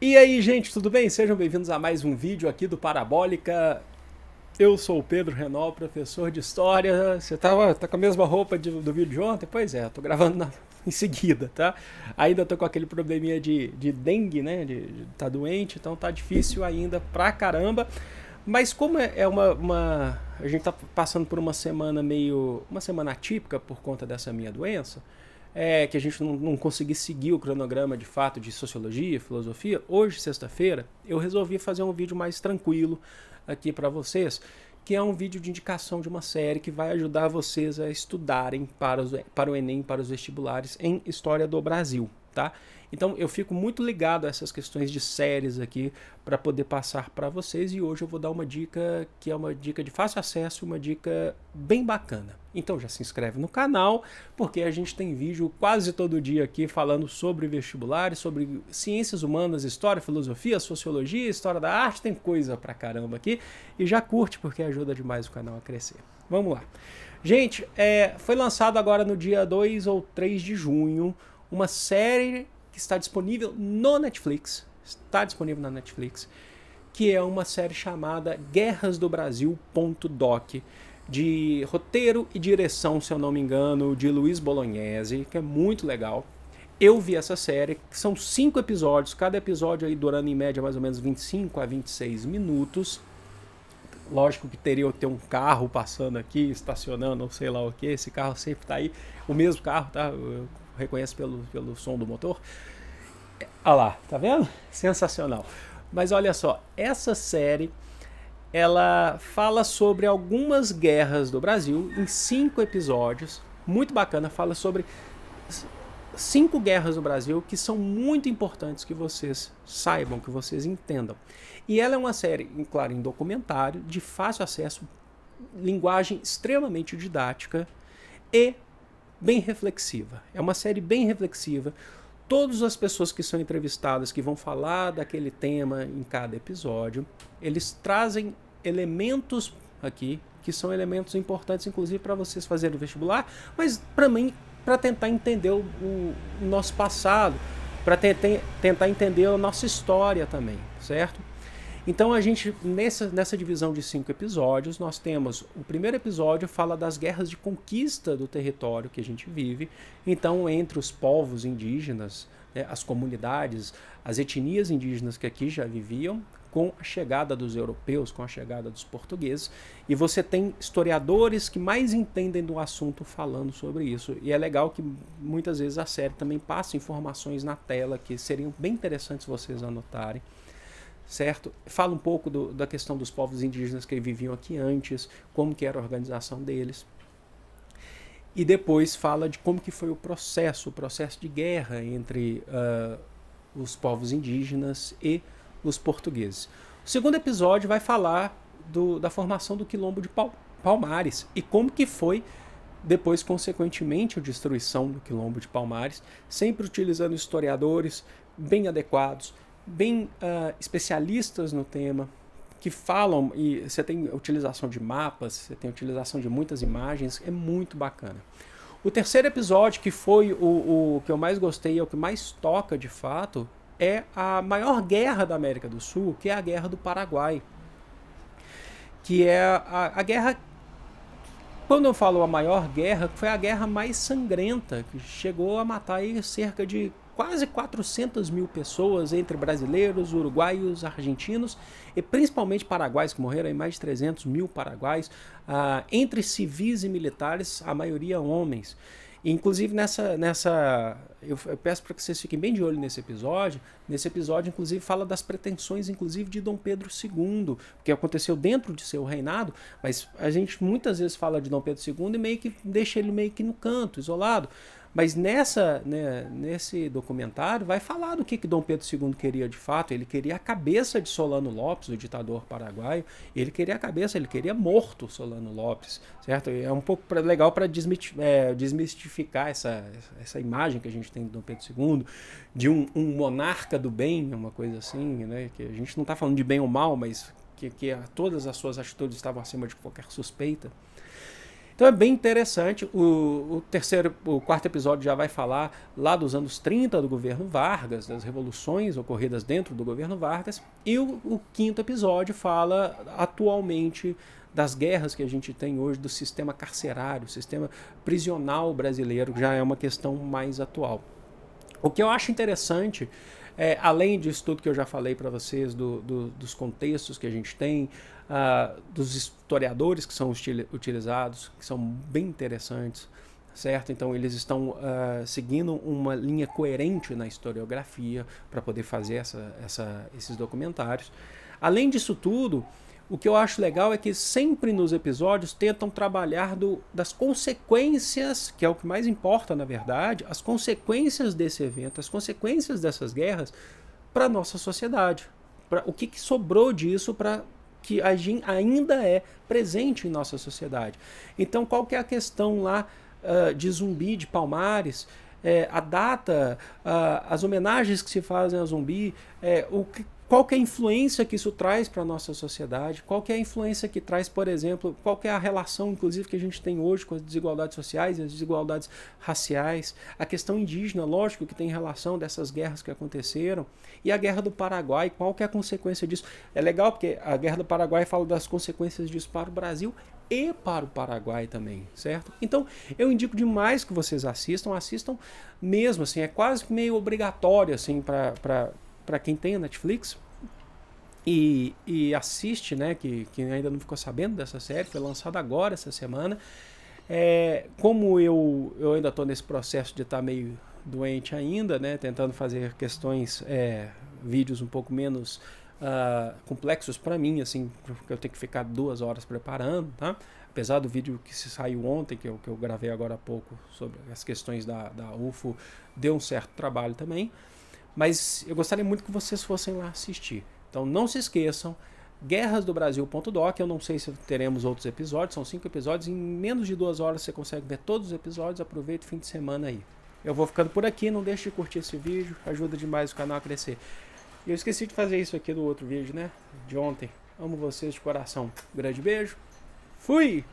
E aí, gente, tudo bem? Sejam bem-vindos a mais um vídeo aqui do Parabólica. Eu sou o Pedro Renal, professor de História. Você tá, tá com a mesma roupa de, do vídeo de ontem? Pois é, tô gravando na, em seguida, tá? Ainda tô com aquele probleminha de, de dengue, né? De, de, tá doente, então tá difícil ainda pra caramba. Mas como é, é uma, uma... A gente tá passando por uma semana meio... Uma semana atípica por conta dessa minha doença é, que a gente não, não conseguisse seguir o cronograma de fato de sociologia, filosofia, hoje, sexta-feira, eu resolvi fazer um vídeo mais tranquilo aqui para vocês, que é um vídeo de indicação de uma série que vai ajudar vocês a estudarem para, os, para o Enem, para os vestibulares em História do Brasil tá? Então eu fico muito ligado a essas questões de séries aqui para poder passar para vocês e hoje eu vou dar uma dica que é uma dica de fácil acesso, uma dica bem bacana. Então já se inscreve no canal porque a gente tem vídeo quase todo dia aqui falando sobre vestibulares, sobre ciências humanas, história, filosofia, sociologia, história da arte, tem coisa pra caramba aqui e já curte porque ajuda demais o canal a crescer. Vamos lá. Gente, é, foi lançado agora no dia 2 ou 3 de junho uma série que está disponível no Netflix, está disponível na Netflix, que é uma série chamada Guerras do doc de roteiro e direção, se eu não me engano, de Luiz Bolognese, que é muito legal. Eu vi essa série, que são cinco episódios, cada episódio aí durando em média mais ou menos 25 a 26 minutos. Lógico que teria que ter um carro passando aqui, estacionando, ou sei lá o que. Esse carro sempre tá aí, o mesmo carro, tá? reconheço pelo, pelo som do motor. Olha lá, tá vendo? Sensacional. Mas olha só, essa série ela fala sobre algumas guerras do Brasil em cinco episódios. Muito bacana, fala sobre cinco guerras do Brasil que são muito importantes que vocês saibam, que vocês entendam. E ela é uma série, claro, em documentário, de fácil acesso, linguagem extremamente didática e bem reflexiva. É uma série bem reflexiva. Todas as pessoas que são entrevistadas, que vão falar daquele tema em cada episódio, eles trazem elementos aqui que são elementos importantes, inclusive para vocês fazerem o vestibular, mas para mim, para tentar entender o, o nosso passado, para tentar entender a nossa história também, certo? Então a gente, nessa, nessa divisão de cinco episódios, nós temos o primeiro episódio fala das guerras de conquista do território que a gente vive. Então, entre os povos indígenas, né, as comunidades, as etnias indígenas que aqui já viviam, com a chegada dos europeus, com a chegada dos portugueses, e você tem historiadores que mais entendem do assunto falando sobre isso. E é legal que muitas vezes a série também passa informações na tela que seriam bem interessantes vocês anotarem certo? Fala um pouco do, da questão dos povos indígenas que viviam aqui antes, como que era a organização deles. E depois fala de como que foi o processo, o processo de guerra entre uh, os povos indígenas e os portugueses. O segundo episódio vai falar do, da formação do quilombo de Pal, Palmares e como que foi depois, consequentemente, a destruição do quilombo de Palmares, sempre utilizando historiadores bem adequados, bem uh, especialistas no tema, que falam, e você tem utilização de mapas, você tem utilização de muitas imagens, é muito bacana. O terceiro episódio, que foi o, o que eu mais gostei, é o que mais toca de fato, é a maior guerra da América do Sul, que é a Guerra do Paraguai. Que é a, a guerra. Quando eu falo a maior guerra, foi a guerra mais sangrenta, que chegou a matar cerca de quase 400 mil pessoas entre brasileiros, uruguaios, argentinos e principalmente paraguaios que morreram, aí mais de 300 mil paraguaios, ah, entre civis e militares, a maioria homens. Inclusive nessa, nessa eu, eu peço para que vocês fiquem bem de olho nesse episódio. Nesse episódio, inclusive, fala das pretensões, inclusive, de Dom Pedro II, que aconteceu dentro de seu reinado. Mas a gente muitas vezes fala de Dom Pedro II e meio que deixa ele meio que no canto, isolado. Mas nessa, né, nesse documentário vai falar do que, que Dom Pedro II queria de fato. Ele queria a cabeça de Solano Lopes, o ditador paraguaio. Ele queria a cabeça, ele queria morto Solano Lopes, certo? É um pouco pra, legal para é, desmistificar essa, essa imagem que a gente tem de Dom Pedro II, de um, um monarca do bem, uma coisa assim, né? Que a gente não está falando de bem ou mal, mas que, que todas as suas atitudes estavam acima de qualquer suspeita. Então é bem interessante. O, o, terceiro, o quarto episódio já vai falar lá dos anos 30 do governo Vargas, das revoluções ocorridas dentro do governo Vargas. E o, o quinto episódio fala atualmente das guerras que a gente tem hoje, do sistema carcerário, sistema prisional brasileiro, já é uma questão mais atual. O que eu acho interessante é, além disso tudo que eu já falei para vocês, do, do, dos contextos que a gente tem, uh, dos historiadores que são utilizados, que são bem interessantes, certo? Então eles estão uh, seguindo uma linha coerente na historiografia para poder fazer essa, essa, esses documentários. Além disso tudo, o que eu acho legal é que sempre nos episódios tentam trabalhar do, das consequências, que é o que mais importa na verdade, as consequências desse evento, as consequências dessas guerras para a nossa sociedade. Pra, o que, que sobrou disso para que a gente ainda é presente em nossa sociedade. Então, qual que é a questão lá uh, de zumbi, de palmares? É, a data, uh, as homenagens que se fazem a zumbi, é, o que, qual é a influência que isso traz para a nossa sociedade, qual é a influência que traz, por exemplo, qual é a relação, inclusive, que a gente tem hoje com as desigualdades sociais e as desigualdades raciais, a questão indígena, lógico, que tem relação dessas guerras que aconteceram, e a guerra do Paraguai, qual que é a consequência disso. É legal porque a guerra do Paraguai fala das consequências disso para o Brasil e para o Paraguai também, certo? Então, eu indico demais que vocês assistam, assistam mesmo, assim, é quase meio obrigatório, assim, para para quem tem a Netflix e, e assiste, né? Que, que ainda não ficou sabendo dessa série, foi lançada agora essa semana. É, como eu, eu ainda estou nesse processo de estar tá meio doente ainda, né? Tentando fazer questões, é, vídeos um pouco menos uh, complexos para mim, assim, porque eu tenho que ficar duas horas preparando, tá? Apesar do vídeo que se saiu ontem, que eu, que eu gravei agora há pouco sobre as questões da, da UFO, deu um certo trabalho também. Mas eu gostaria muito que vocês fossem lá assistir. Então não se esqueçam, guerrasdobrasil.doc, eu não sei se teremos outros episódios, são cinco episódios, em menos de duas horas você consegue ver todos os episódios, aproveita o fim de semana aí. Eu vou ficando por aqui, não deixe de curtir esse vídeo, ajuda demais o canal a crescer. E eu esqueci de fazer isso aqui do outro vídeo, né? De ontem. Amo vocês de coração. Grande beijo. Fui!